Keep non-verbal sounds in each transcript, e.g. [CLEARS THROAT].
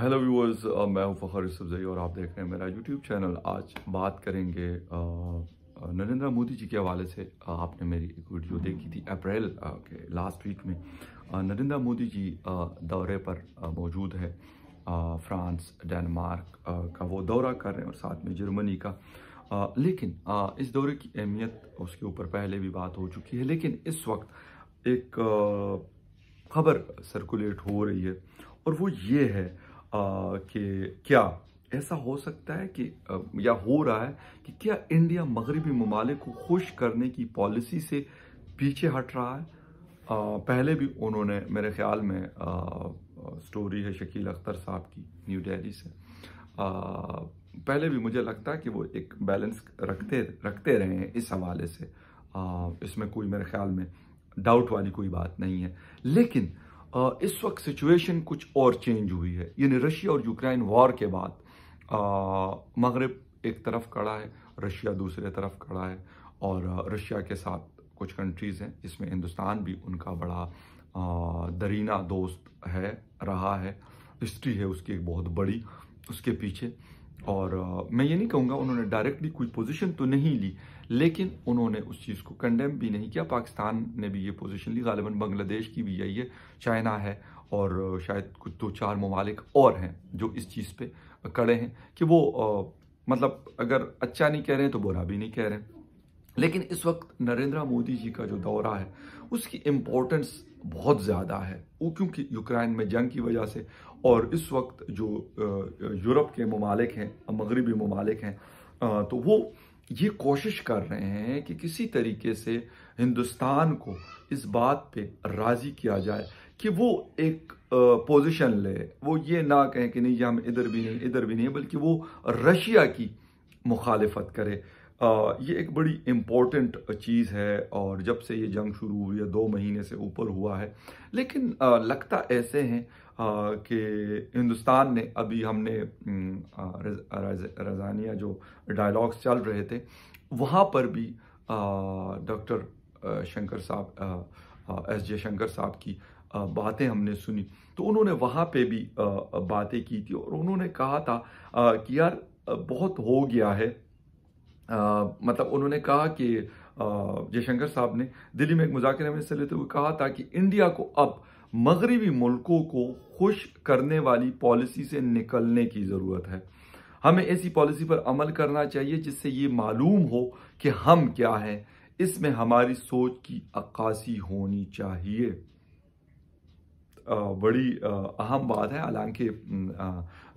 hello uh, viewers uh, मैं हूं फ़खर सब्ज़ई और आप देख रहे हैं मेरा यूट्यूब चैनल आज बात करेंगे uh, नरेंद्र मोदी जी के हवाले से आपने मेरी एक वीडियो देखी थी अप्रैल के लास्ट वीक में नरेंद्र मोदी जी दौरे पर मौजूद है फ्रांस डेनमार्क का वो दौरा कर रहे हैं और साथ में जर्मनी का लेकिन इस दौरे की अहमियत उसके ऊपर पहले भी बात हो चुकी है लेकिन इस वक्त एक खबर सर्कुलेट हो रही है और वो ये है कि क्या ऐसा हो सकता है कि या हो रहा है कि क्या इंडिया मगरबी ममालिक को खुश करने की पॉलिसी से पीछे हट रहा है आ, पहले भी उन्होंने मेरे ख्याल में आ, स्टोरी है शकील अख्तर साहब की न्यू दिल्ली से आ, पहले भी मुझे लगता है कि वो एक बैलेंस रखते रखते रहे हैं इस हवाले से आ, इसमें कोई मेरे ख्याल में डाउट वाली कोई बात नहीं है लेकिन इस वक्त सिचुएशन कुछ और चेंज हुई है यानी रशिया और यूक्रेन वॉर के बाद मगरब एक तरफ खड़ा है रशिया दूसरे तरफ खड़ा है और रशिया के साथ कुछ कंट्रीज़ हैं जिसमें हिंदुस्तान भी उनका बड़ा दरीना दोस्त है रहा है हिस्ट्री है उसकी एक बहुत बड़ी उसके पीछे और मैं ये नहीं कहूँगा उन्होंने डायरेक्टली कोई पोजीशन तो नहीं ली लेकिन उन्होंने उस चीज़ को कंडेम भी नहीं किया पाकिस्तान ने भी ये पोजीशन ली गालिबा बांग्लादेश की भी यही है चाइना है और शायद कुछ दो चार ममालिक और हैं जो इस चीज़ पे कड़े हैं कि वो आ, मतलब अगर अच्छा नहीं कह रहे हैं तो बुरा भी नहीं कह रहे हैं लेकिन इस वक्त नरेंद्र मोदी जी का जो दौरा है उसकी इम्पोर्टेंस बहुत ज़्यादा है वो क्योंकि यूक्रेन में जंग की वजह से और इस वक्त जो यूरोप के ममालिक हैं मगरबी ममालिक हैं तो वो ये कोशिश कर रहे हैं कि किसी तरीके से हिंदुस्तान को इस बात पे राज़ी किया जाए कि वो एक पोजीशन ले वो ये ना कहें कि नहीं ये हम इधर भी नहीं इधर भी नहीं बल्कि वो रशिया की मुखालफत करे ये एक बड़ी इम्पोर्टेंट चीज़ है और जब से ये जंग शुरू हुई है दो महीने से ऊपर हुआ है लेकिन लगता ऐसे हैं कि हिंदुस्तान ने अभी हमने रजानिया जो डायलॉग्स चल रहे थे वहाँ पर भी डॉक्टर शंकर साहब एस जे शंकर साहब की बातें हमने सुनी तो उन्होंने वहाँ पे भी बातें की थी और उन्होंने कहा था कि यार बहुत हो गया है आ, मतलब उन्होंने कहा कि जयशंकर साहब ने दिल्ली में एक मुजाकरे में से लेते हुए कहा था कि इंडिया को अब मगरबी मुल्कों को खुश करने वाली पॉलिसी से निकलने की ज़रूरत है हमें ऐसी पॉलिसी पर अमल करना चाहिए जिससे ये मालूम हो कि हम क्या हैं इसमें हमारी सोच की अक्कासी होनी चाहिए आ, बड़ी अहम बात है हालांकि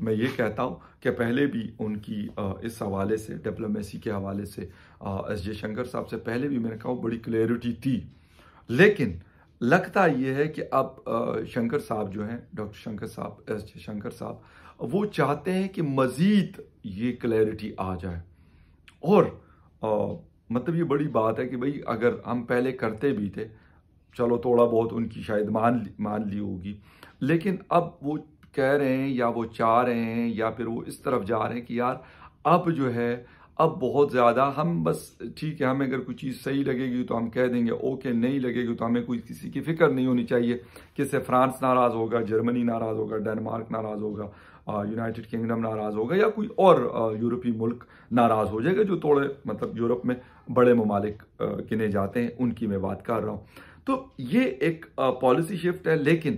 मैं ये कहता हूँ कि पहले भी उनकी आ, इस हवाले से डिप्लोमेसी के हवाले से एस जयशंकर साहब से पहले भी मैंने कहा बड़ी क्लैरिटी थी लेकिन लगता ये है कि अब शंकर साहब जो हैं डॉक्टर शंकर साहब एस जे शंकर साहब वो चाहते हैं कि मज़ीद ये क्लैरिटी आ जाए और आ, मतलब ये बड़ी बात है कि भाई अगर हम पहले करते भी थे चलो थोड़ा बहुत उनकी शायद मान मान ली होगी लेकिन अब वो कह रहे हैं या वो चाह रहे हैं या फिर वो इस तरफ जा रहे हैं कि यार अब जो है अब बहुत ज़्यादा हम बस ठीक है हमें अगर कोई चीज़ सही लगेगी तो हम कह देंगे ओके नहीं लगेगी तो हमें कोई किसी की फिक्र नहीं होनी चाहिए कि फ्रांस नाराज़ होगा जर्मनी नाराज़ होगा डेनमार्क नाराज़ होगा यूनाइटेड किंगडम नाराज़ होगा या कोई और यूरोपीय मुल्क नाराज़ हो जाएगा जो थोड़े मतलब यूरोप में बड़े ममालिक गिने जाते हैं उनकी मैं बात कर रहा हूँ तो ये एक पॉलिसी शिफ्ट है लेकिन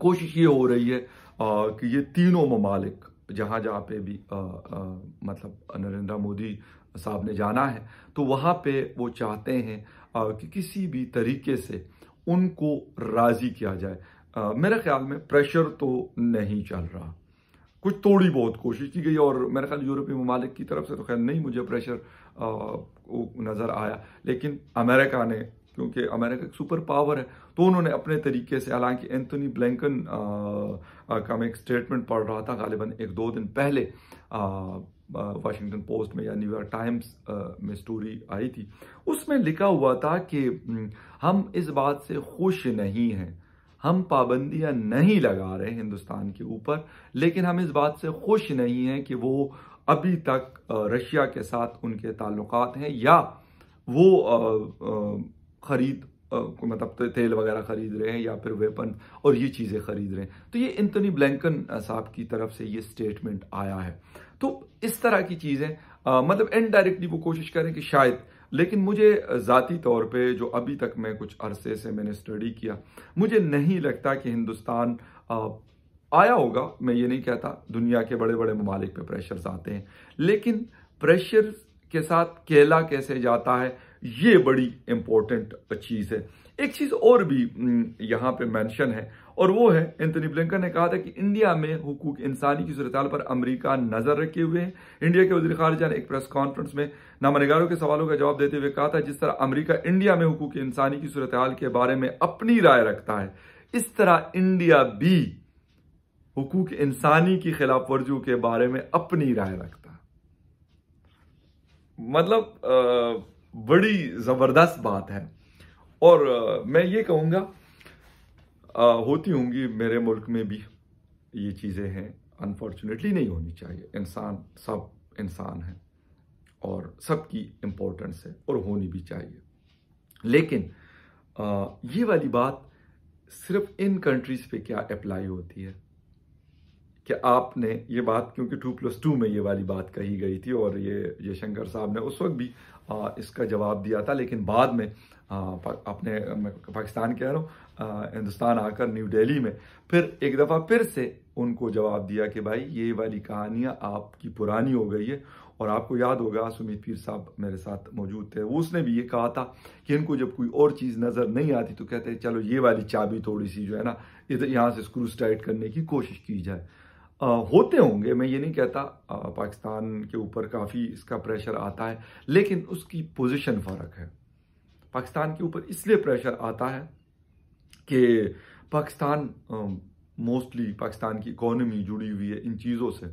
कोशिश ये हो रही है कि ये तीनों ममालिक जहाँ जहाँ पे भी आ, आ, मतलब नरेंद्र मोदी साहब ने जाना है तो वहाँ पे वो चाहते हैं आ, कि किसी भी तरीके से उनको राज़ी किया जाए आ, मेरे ख्याल में प्रेशर तो नहीं चल रहा कुछ थोड़ी बहुत कोशिश की गई और मेरे ख्याल यूरोपीय ममालिक की तरफ से तो खैर नहीं मुझे प्रेशर आ, नज़र आया लेकिन अमेरिका ने क्योंकि अमेरिका एक सुपर पावर है तो उन्होंने अपने तरीके से हालांकि एंथनी ब्लैंकन का मैं एक स्टेटमेंट पढ़ रहा था गालिबा एक दो दिन पहले वाशिंगटन पोस्ट में या न्यूयॉर्क टाइम्स में स्टोरी आई थी उसमें लिखा हुआ था कि हम इस बात से खुश नहीं हैं हम पाबंदियां नहीं लगा रहे हिंदुस्तान के ऊपर लेकिन हम इस बात से खुश नहीं हैं कि वो अभी तक रशिया के साथ उनके ताल्लुकात हैं या वो आ, आ, खरीद मतलब तेल वगैरह खरीद रहे हैं या फिर वेपन और ये चीज़ें खरीद रहे हैं तो ये इंतनी ब्लैंकन साहब की तरफ से ये स्टेटमेंट आया है तो इस तरह की चीज़ें मतलब इनडायरेक्टली वो कोशिश करें कि शायद लेकिन मुझे ज़ाती तौर पे जो अभी तक मैं कुछ अरसे से मैंने स्टडी किया मुझे नहीं लगता कि हिंदुस्तान आया होगा मैं ये नहीं कहता दुनिया के बड़े बड़े ममालिक प्रेशर्स आते हैं लेकिन प्रेशर के साथ केला कैसे जाता है ये बड़ी इंपॉर्टेंट चीज है एक चीज और भी हम्म, यहां पे मेंशन है और वो है एंथनी ब्लिंकन ने कहा था कि इंडिया में हुकूक इंसानी की सूरत पर अमरीका नजर रखे हुए हैं इंडिया के वजी खारजा ने एक प्रेस कॉन्फ्रेंस में नामनिगारों के सवालों का जवाब देते हुए कहा था जिस तरह अमरीका इंडिया में हुकूक इंसानी की सूरत के बारे में अपनी राय रखता है इस तरह इंडिया भी हुकूक इंसानी की खिलाफ वर्जियों के बारे में अपनी राय रखता मतलब आ, बड़ी ज़बरदस्त बात है और मैं ये कहूँगा होती होंगी मेरे मुल्क में भी ये चीज़ें हैं अनफॉर्चुनेटली नहीं होनी चाहिए इंसान सब इंसान है और सबकी इम्पोर्टेंस है और होनी भी चाहिए लेकिन आ, ये वाली बात सिर्फ इन कंट्रीज़ पे क्या अप्लाई होती है कि आपने ये बात क्योंकि टू प्लस टू में ये वाली बात कही गई थी और ये ये शंकर साहब ने उस वक्त भी आ, इसका जवाब दिया था लेकिन बाद में आ, अपने पाकिस्तान कह रहा हूँ हिंदुस्तान आकर न्यू दिल्ली में फिर एक दफ़ा फिर से उनको जवाब दिया कि भाई ये वाली कहानियाँ आपकी पुरानी हो गई है और आपको याद होगा सुमित पीर साहब मेरे साथ मौजूद थे उसने भी ये कहा था कि इनको जब कोई और चीज़ नज़र नहीं आती तो कहते चलो ये वाली चाबी थोड़ी सी जो है ना इधर यहाँ से स्क्रू टाइट करने की कोशिश की जाए होते होंगे मैं ये नहीं कहता पाकिस्तान के ऊपर काफ़ी इसका प्रेशर आता है लेकिन उसकी पोजीशन फ़र्क है पाकिस्तान के ऊपर इसलिए प्रेशर आता है कि पाकिस्तान मोस्टली पाकिस्तान की इकोनमी जुड़ी हुई है इन चीज़ों से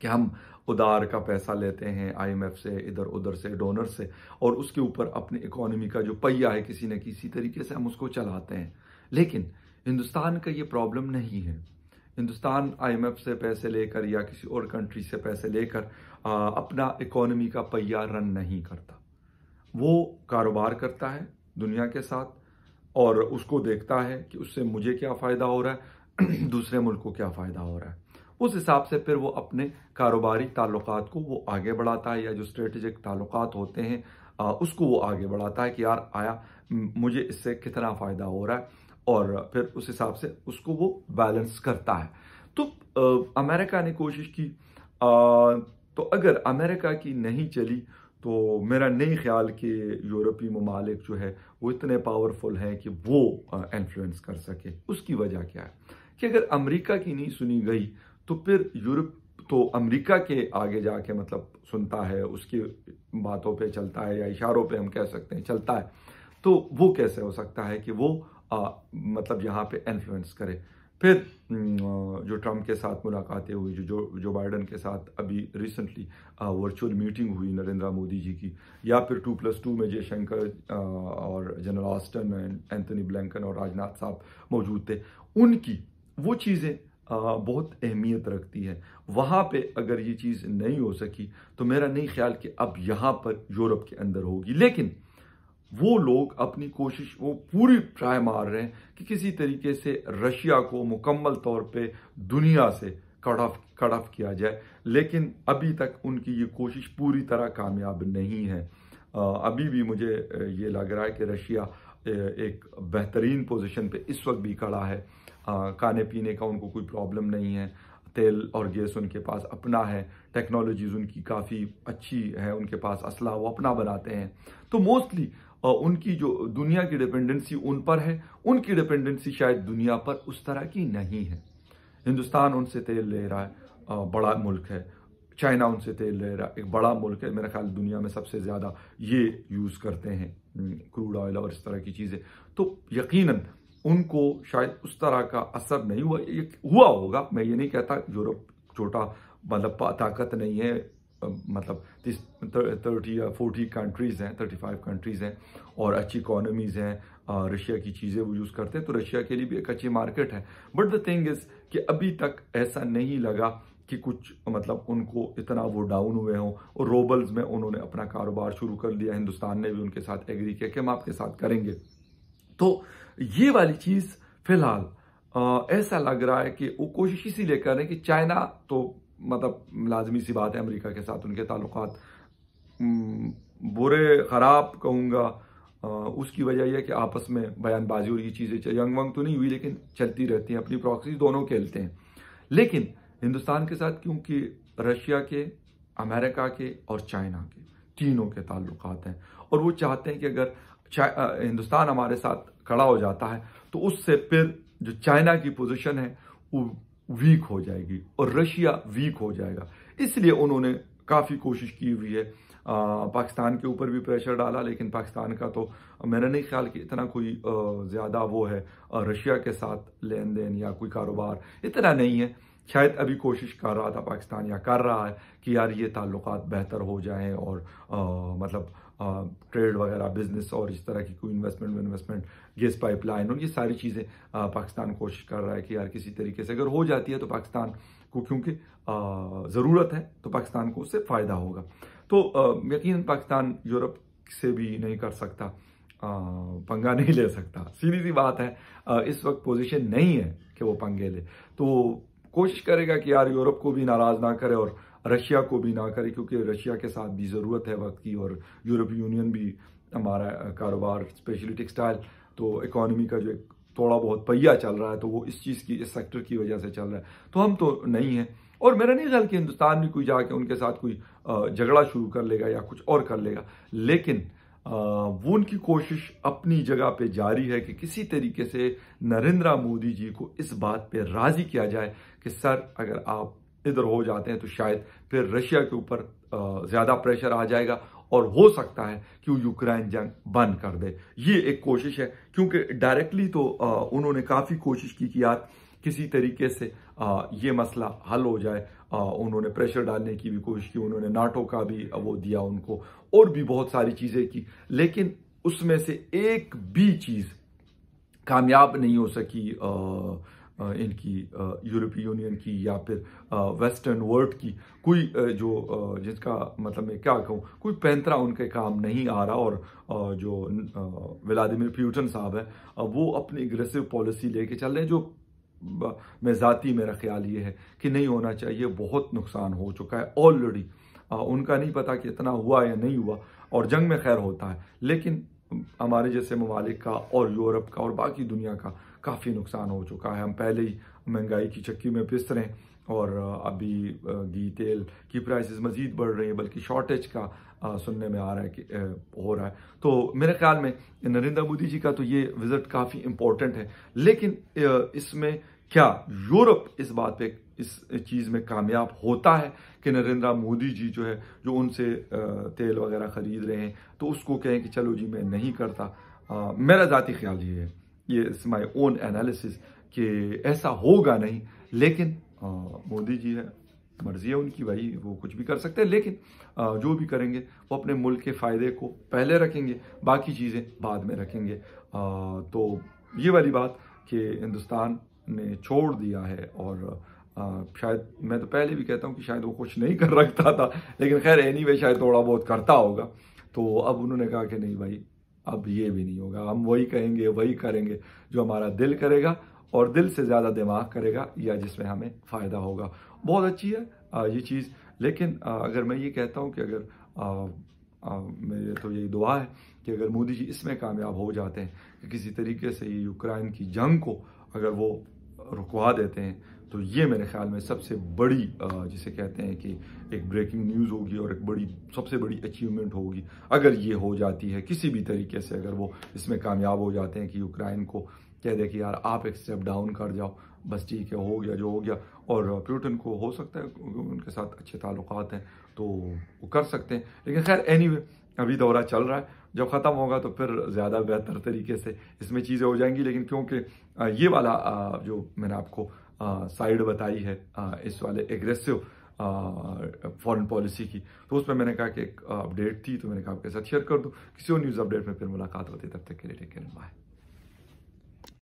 कि हम उधार का पैसा लेते हैं आईएमएफ से इधर उधर से डोनर से और उसके ऊपर अपनी इकोनॉमी का जो पहिया है किसी न किसी तरीके से हम उसको चलाते हैं लेकिन हिंदुस्तान का ये प्रॉब्लम नहीं है हिंदुस्तान आईएमएफ से पैसे लेकर या किसी और कंट्री से पैसे लेकर अपना इकोनॉमी का पहिया रन नहीं करता वो कारोबार करता है दुनिया के साथ और उसको देखता है कि उससे मुझे क्या फ़ायदा हो रहा है [CLEARS THROAT] दूसरे मुल्क को क्या फ़ायदा हो रहा है उस हिसाब से फिर वो अपने कारोबारी ताल्लुक को वो आगे बढ़ाता है या जो स्ट्रेटजिक ताल्लुक होते हैं उसको वो आगे बढ़ाता है कि यार आया मुझे इससे कितना फ़ायदा हो रहा है और फिर उस हिसाब से उसको वो बैलेंस करता है तो आ, अमेरिका ने कोशिश की आ, तो अगर अमेरिका की नहीं चली तो मेरा नहीं ख्याल कि यूरोपीय ममालिक जो है वो इतने पावरफुल हैं कि वो इन्फ्लुएंस कर सके उसकी वजह क्या है कि अगर अमेरिका की नहीं सुनी गई तो फिर यूरोप तो अमेरिका के आगे जाके मतलब सुनता है उसकी बातों पे चलता है या इशारों पे हम कह सकते हैं चलता है तो वो कैसे हो सकता है कि वो आ, मतलब यहाँ पे इन्फ्लुएंस करे फिर जो ट्रम्प के साथ मुलाकातें हुई जो जो जो बाइडन के साथ अभी रिसेंटली वर्चुअल मीटिंग हुई नरेंद्र मोदी जी की या फिर टू प्लस टू में जयशंकर और General Austin and Antony Blinken और राजनाथ साहब मौजूद थे उनकी वो चीज़ें बहुत अहमियत रखती है वहाँ पे अगर ये चीज़ नहीं हो सकी तो मेरा नहीं ख्याल कि अब यहाँ पर यूरोप के अंदर होगी लेकिन वो लोग अपनी कोशिश वो पूरी ट्राई मार रहे हैं कि किसी तरीके से रशिया को मुकम्मल तौर पे दुनिया से कट ऑफ कट ऑफ किया जाए लेकिन अभी तक उनकी ये कोशिश पूरी तरह कामयाब नहीं है अभी भी मुझे ये लग रहा है कि रशिया एक बेहतरीन पोजीशन पे इस वक्त भी खड़ा है खाने पीने का उनको कोई प्रॉब्लम नहीं है तेल और गैस उनके पास अपना है टेक्नोलॉजीज़ उनकी काफ़ी अच्छी है उनके पास असला वो अपना बनाते हैं तो मोस्टली और उनकी जो दुनिया की डिपेंडेंसी उन पर है उनकी डिपेंडेंसी शायद दुनिया पर उस तरह की नहीं है हिंदुस्तान उनसे तेल ले रहा है बड़ा मुल्क है चाइना उनसे तेल ले रहा है एक बड़ा मुल्क है मेरा ख्याल दुनिया में सबसे ज़्यादा ये यूज़ करते हैं क्रूड ऑयल और इस तरह की चीज़ें तो यकीन उनको शायद उस तरह का असर नहीं हुआ ये हुआ होगा मैं ये नहीं कहता यूरोप छोटा मतलब ताकत नहीं है मतलब तीस थर्टी या फोर्टी कंट्रीज़ हैं थर्टी फाइव कंट्रीज़ हैं और अच्छी इकोनॉमीज़ हैं रशिया की चीज़ें वो यूज़ करते हैं तो रशिया के लिए भी एक अच्छी मार्केट है बट द थिंग इज़ कि अभी तक ऐसा नहीं लगा कि कुछ मतलब उनको इतना वो डाउन हुए हों और रोबल्स में उन्होंने अपना कारोबार शुरू कर लिया हिंदुस्तान ने भी उनके साथ एग्री किया कि हम आपके साथ करेंगे तो ये वाली चीज़ फिलहाल ऐसा लग रहा है कि वो कोशिश इसीलिए कर रहे हैं कि चाइना तो मतलब लाजमी सी बात है अमेरिका के साथ उनके ताल्लुक बुरे ख़राब कहूँगा उसकी वजह यह कि आपस में बयानबाजी और ये चीज़ें यंग वंग तो नहीं हुई लेकिन चलती रहती हैं अपनी प्रॉक्सी दोनों खेलते हैं लेकिन हिंदुस्तान के साथ क्योंकि रशिया के अमेरिका के और चाइना के तीनों के ताल्लुक हैं और वो चाहते हैं कि अगर हिंदुस्तान हमारे साथ खड़ा हो जाता है तो उससे फिर जो चाइना की पोजिशन है वीक हो जाएगी और रशिया वीक हो जाएगा इसलिए उन्होंने काफ़ी कोशिश की हुई है आ, पाकिस्तान के ऊपर भी प्रेशर डाला लेकिन पाकिस्तान का तो मेरा नहीं ख्याल कि इतना कोई ज़्यादा वो है रशिया के साथ लेन देन या कोई कारोबार इतना नहीं है शायद अभी कोशिश कर रहा था पाकिस्तान या कर रहा है कि यार ये ताल्लुक बेहतर हो जाएं और आ, मतलब ट्रेड वगैरह बिजनेस और इस तरह की कोई इन्वेस्टमेंट इन्वेस्टमेंट गैस पाइपलाइन और ये सारी चीज़ें पाकिस्तान कोशिश कर रहा है कि यार किसी तरीके से अगर हो जाती है तो पाकिस्तान को क्योंकि ज़रूरत है तो पाकिस्तान को उससे फ़ायदा होगा तो यकीन पाकिस्तान यूरोप से भी नहीं कर सकता पंगा [LAUGHS] नहीं ले सकता सीधी सी बात है इस वक्त पोजीशन नहीं है कि वो पंगे ले तो कोशिश करेगा कि यार यूरोप को भी नाराज़ ना करे और रशिया को भी ना करे क्योंकि रशिया के साथ भी ज़रूरत है वक्त की और यूरोपीय यूनियन भी हमारा कारोबार स्पेशली टेक्सटाइल तो इकोनॉमी का जो एक थोड़ा बहुत पहिया चल रहा है तो वो इस चीज़ की इस सेक्टर की वजह से चल रहा है तो हम तो नहीं हैं और मेरा नहीं ख्याल कि हिंदुस्तान भी कोई जाके उनके साथ कोई झगड़ा शुरू कर लेगा या कुछ और कर लेगा लेकिन वो उनकी कोशिश अपनी जगह पे जारी है कि किसी तरीके से नरेंद्र मोदी जी को इस बात पे राज़ी किया जाए कि सर अगर आप इधर हो जाते हैं तो शायद फिर रशिया के ऊपर ज़्यादा प्रेशर आ जाएगा और हो सकता है कि वो यूक्रेन जंग बंद कर दे ये एक कोशिश है क्योंकि डायरेक्टली तो उन्होंने काफ़ी कोशिश की कि यार किसी तरीके से ये मसला हल हो जाए उन्होंने प्रेशर डालने की भी कोशिश की उन्होंने नाटो का भी वो दिया उनको और भी बहुत सारी चीज़ें की लेकिन उसमें से एक भी चीज़ कामयाब नहीं हो सकी आ, इनकी यूरोपीय यूनियन की या फिर वेस्टर्न वर्ल्ड की कोई जो जिसका मतलब मैं क्या कहूँ कोई पैंतरा उनके काम नहीं आ रहा और जो व्लादिमिर प्यूटन साहब है वो अपनी एग्रेसिव पॉलिसी लेके चल रहे हैं जो मैं ज़ाती मेरा ख्याल ये है कि नहीं होना चाहिए बहुत नुकसान हो चुका है ऑलरेडी उनका नहीं पता कि इतना हुआ या नहीं हुआ और जंग में खैर होता है लेकिन हमारे जैसे ममालिक का और यूरोप का और बाकी दुनिया का काफ़ी नुकसान हो चुका है हम पहले ही महंगाई की चक्की में पिस रहे हैं और अभी घी तेल की प्राइसेस मज़ीद बढ़ रही है बल्कि शॉर्टेज का सुनने में आ रहा है कि हो रहा है तो मेरे ख्याल में नरेंद्र मोदी जी का तो ये विज़िट काफ़ी इम्पोर्टेंट है लेकिन इसमें क्या यूरोप इस बात पे इस चीज़ में कामयाब होता है कि नरेंद्र मोदी जी जो है जो उनसे तेल वगैरह ख़रीद रहे हैं तो उसको कहें कि चलो जी मैं नहीं करता मेरा ज़ाती ख्याल ये है ये माई ओन एनालिसिस कि ऐसा होगा नहीं लेकिन मोदी जी है मर्जी है उनकी भाई वो कुछ भी कर सकते हैं लेकिन आ, जो भी करेंगे वो अपने मुल्क के फ़ायदे को पहले रखेंगे बाकी चीज़ें बाद में रखेंगे आ, तो ये वाली बात कि हिंदुस्तान ने छोड़ दिया है और आ, शायद मैं तो पहले भी कहता हूँ कि शायद वो कुछ नहीं कर रखता था लेकिन खैर एनी anyway, शायद थोड़ा बहुत करता होगा तो अब उन्होंने कहा कि नहीं भाई अब ये भी नहीं होगा हम वही कहेंगे वही करेंगे जो हमारा दिल करेगा और दिल से ज़्यादा दिमाग करेगा या जिसमें हमें फ़ायदा होगा बहुत अच्छी है ये चीज़ लेकिन अगर मैं ये कहता हूँ कि अगर मेरे तो यही दुआ है कि अगर मोदी जी इसमें कामयाब हो जाते हैं कि किसी तरीके से ये यूक्रेन की जंग को अगर वो रुकवा देते हैं तो ये मेरे ख्याल में सबसे बड़ी जिसे कहते हैं कि एक ब्रेकिंग न्यूज़ होगी और एक बड़ी सबसे बड़ी अचीवमेंट होगी अगर ये हो जाती है किसी भी तरीके से अगर वो इसमें कामयाब हो जाते हैं कि यूक्राइन को कह दे कि यार आप एक स्टेप डाउन कर जाओ बस ठीक है हो गया जो हो गया और प्यूटन को हो सकता है उनके साथ अच्छे ताल्लुक हैं तो वो कर सकते हैं लेकिन खैर एनी anyway, अभी दौरा चल रहा है जब ख़त्म होगा तो फिर ज़्यादा बेहतर तरीके से इसमें चीज़ें हो जाएंगी लेकिन क्योंकि ये वाला जो मैंने आपको साइड बताई है आ, इस वाले एग्रेसिव फॉरेन पॉलिसी की तो उसमें मैंने कहा कि एक अपडेट थी तो मैंने कहा आपके साथ शेयर कर दूँ किसी और न्यूज़ अपडेट में फिर मुलाकात होती तब तक के लिए टेक केयर बाय